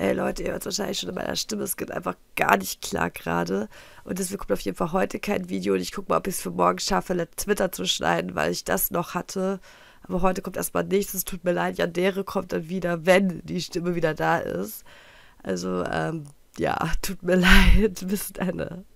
Ey Leute, ihr hört wahrscheinlich schon in meiner Stimme, es geht einfach gar nicht klar gerade. Und deswegen kommt auf jeden Fall heute kein Video und ich gucke mal, ob ich es für morgen schaffe, Twitter zu schneiden, weil ich das noch hatte. Aber heute kommt erstmal nichts, es tut mir leid, Jandere kommt dann wieder, wenn die Stimme wieder da ist. Also, ähm, ja, tut mir leid, bis dann.